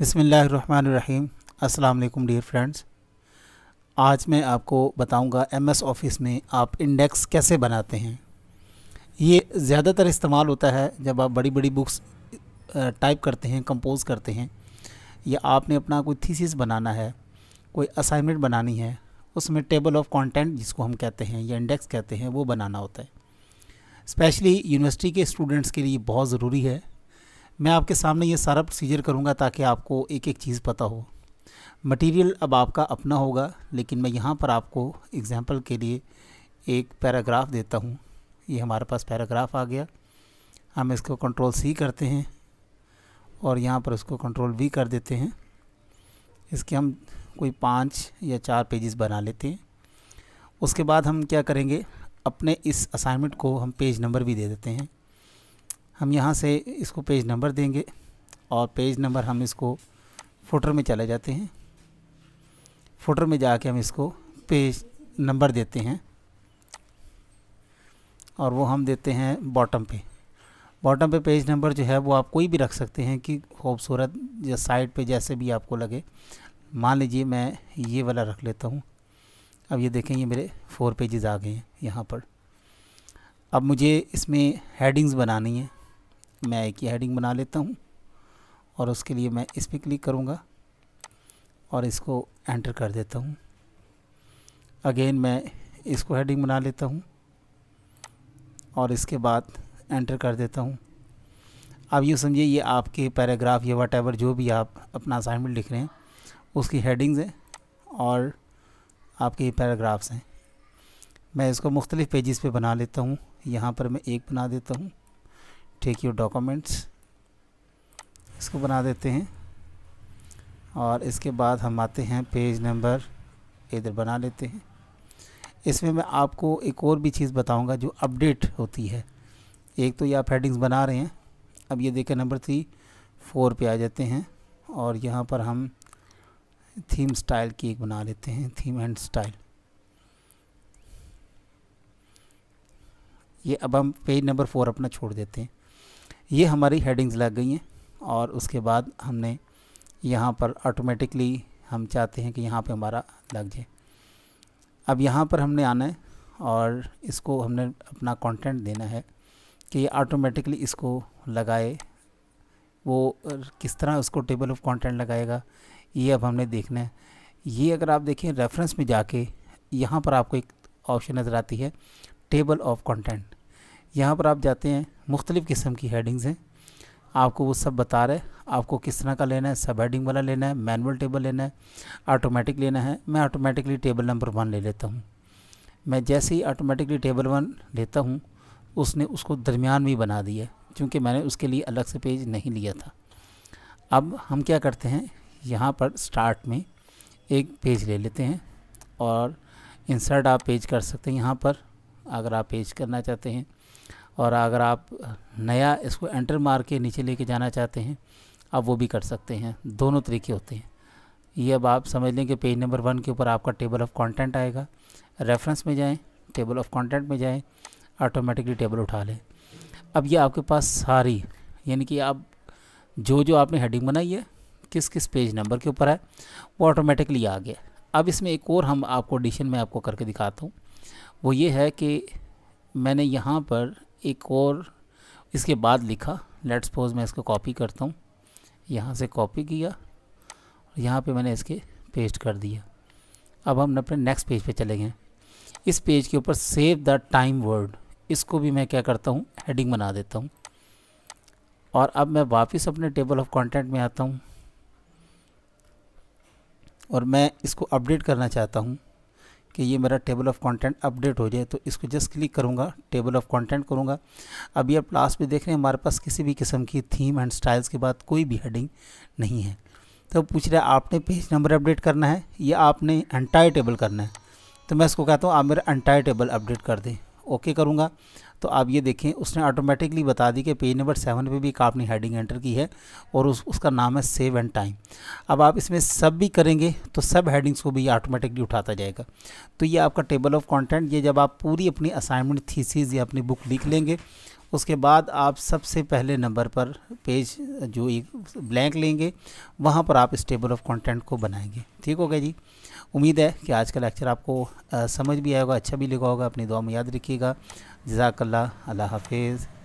बिसमीम् अल्लाम dear friends आज मैं आपको बताऊंगा एमएस ऑफिस में आप इंडेक्स कैसे बनाते हैं ये ज़्यादातर इस्तेमाल होता है जब आप बड़ी बड़ी बुक्स टाइप करते हैं कंपोज करते हैं या आपने अपना कोई थीसिस बनाना है कोई असाइनमेंट बनानी है उसमें टेबल ऑफ कंटेंट जिसको हम कहते हैं या इंडेक्स कहते हैं वो बनाना होता है स्पेशली यूनिवर्सिटी के स्टूडेंट्स के लिए बहुत ज़रूरी है मैं आपके सामने ये सारा प्रोसीजर करूँगा ताकि आपको एक एक चीज़ पता हो मटेरियल अब आपका अपना होगा लेकिन मैं यहाँ पर आपको एग्ज़ाम्पल के लिए एक पैराग्राफ देता हूँ ये हमारे पास पैराग्राफ आ गया हम इसको कंट्रोल सी करते हैं और यहाँ पर उसको कंट्रोल वी कर देते हैं इसके हम कोई पाँच या चार पेजेस बना लेते हैं उसके बाद हम क्या करेंगे अपने इस असाइनमेंट को हम पेज नंबर भी दे देते हैं हम यहाँ से इसको पेज नंबर देंगे और पेज नंबर हम इसको फोटर में चले जाते हैं फोटर में जाके हम इसको पेज नंबर देते हैं और वो हम देते हैं बॉटम पे बॉटम पे पेज नंबर जो है वो आप कोई भी रख सकते हैं कि खूबसूरत या साइड पे जैसे भी आपको लगे मान लीजिए मैं ये वाला रख लेता हूँ अब ये देखें ये मेरे फोर पेजेस आ गए हैं यहाँ पर अब मुझे इसमें हेडिंग्स बनानी हैं मैं एक ही हेडिंग बना लेता हूँ और उसके लिए मैं इस पर क्लिक करूँगा और इसको एंटर कर देता हूँ अगेन मैं इसको हेडिंग बना लेता हूँ और इसके बाद एंटर कर देता हूँ अब यूँ समझिए ये आपके पैराग्राफ या वट जो भी आप अपना असाइनमेंट लिख रहे हैं उसकी हेडिंग्स हैं और आपके पैराग्राफ्स हैं मैं इसको मुख्तलिफ़ पेजेस पे बना लेता हूँ यहाँ पर मैं एक बना देता हूँ टेक यू डॉक्यूमेंट्स इसको बना देते हैं और इसके बाद हम आते हैं पेज नंबर इधर बना लेते हैं इसमें मैं आपको एक और भी चीज़ बताऊंगा जो अपडेट होती है एक तो ये आप हेडिंग्स बना रहे हैं अब ये देखें नंबर थ्री फोर पे आ जाते हैं और यहाँ पर हम थीम स्टाइल की एक बना लेते हैं थीम एंड स्टाइल ये अब हम पेज नंबर फोर अपना छोड़ देते हैं ये हमारी हेडिंग्स लग गई हैं और उसके बाद हमने यहाँ पर ऑटोमेटिकली हम चाहते हैं कि यहाँ पे हमारा लग जाए अब यहाँ पर हमने आना है और इसको हमने अपना कंटेंट देना है कि ऑटोमेटिकली इसको लगाए वो किस तरह उसको टेबल ऑफ कंटेंट लगाएगा ये अब हमने देखना है ये अगर आप देखें रेफरेंस में जाके यहाँ पर आपको एक ऑप्शन नज़र आती है टेबल ऑफ कॉन्टेंट यहाँ पर आप जाते हैं मुख्तलिफ़ किस्म की हेडिंग्स हैं आपको वो सब बता रहे आपको किस तरह का लेना है सब हेडिंग वाला लेना है मैनुअल टेबल लेना है ऑटोमेटिक लेना है मैं ऑटोमेटिकली टेबल नंबर वन ले लेता हूँ मैं जैसे ही ऑटोमेटिकली टेबल वन लेता हूँ उसने उसको दरमियान भी बना दिया क्योंकि मैंने उसके लिए अलग से पेज नहीं लिया था अब हम क्या करते हैं यहाँ पर स्टार्ट में एक पेज ले लेते हैं और इंसर्ट आप पेज कर सकते हैं यहाँ पर अगर आप पेज करना चाहते हैं और अगर आप नया इसको एंटर मार के नीचे लेके जाना चाहते हैं आप वो भी कर सकते हैं दोनों तरीके होते हैं ये अब आप समझ लें कि पेज नंबर वन के ऊपर आपका टेबल ऑफ़ कंटेंट आएगा रेफरेंस में जाएं टेबल ऑफ़ कंटेंट में जाएं ऑटोमेटिकली टेबल उठा लें अब ये आपके पास सारी यानी कि आप जो जो आपने हेडिंग बनाई है किस किस पेज नंबर के ऊपर है वो ऑटोमेटिकली आ गया अब इसमें एक और हम आपको एडिशन में आपको करके दिखाता हूँ वो ये है कि मैंने यहाँ पर एक और इसके बाद लिखा लेट सपोज मैं इसको कॉपी करता हूँ यहाँ से कॉपी किया और यहाँ पर मैंने इसके पेस्ट कर दिया अब हम अपने नेक्स्ट पेज पे चले गए इस पेज के ऊपर सेव द टाइम वर्ड इसको भी मैं क्या करता हूँ हेडिंग बना देता हूँ और अब मैं वापस अपने टेबल ऑफ कंटेंट में आता हूँ और मैं इसको अपडेट करना चाहता हूँ कि ये मेरा टेबल ऑफ़ कंटेंट अपडेट हो जाए तो इसको जस्ट क्लिक करूँगा टेबल ऑफ़ कंटेंट करूँगा अभी आप लास्ट में देख रहे हैं हमारे पास किसी भी किस्म की थीम एंड स्टाइल्स के बाद कोई भी हेडिंग नहीं है तो पूछ रहे आपने पेज नंबर अपडेट करना है या आपने एंटायर टेबल करना है तो मैं इसको कहता हूँ आप मेरा एंटायर टेबल अपडेट कर दें ओके करूँगा तो आप ये देखें उसने ऑटोमेटिकली बता दी कि पेज नंबर सेवन पे भी एक आपने हेडिंग एंटर की है और उस उसका नाम है सेव एंड टाइम अब आप इसमें सब भी करेंगे तो सब हेडिंग्स को भी ऑटोमेटिकली उठाता जाएगा तो ये आपका टेबल ऑफ कॉन्टेंट ये जब आप पूरी अपनी असाइनमेंट थीसीज या अपनी बुक लिख लेंगे उसके बाद आप सबसे पहले नंबर पर पेज जो एक ब्लैंक लेंगे वहाँ पर आप इस टेबल ऑफ कंटेंट को बनाएंगे ठीक हो गया जी उम्मीद है कि आज का लेक्चर आपको समझ भी आएगा अच्छा भी लगा होगा अपनी दुआ में याद रखिएगा जजाकल्ला अल्लाह हाफिज़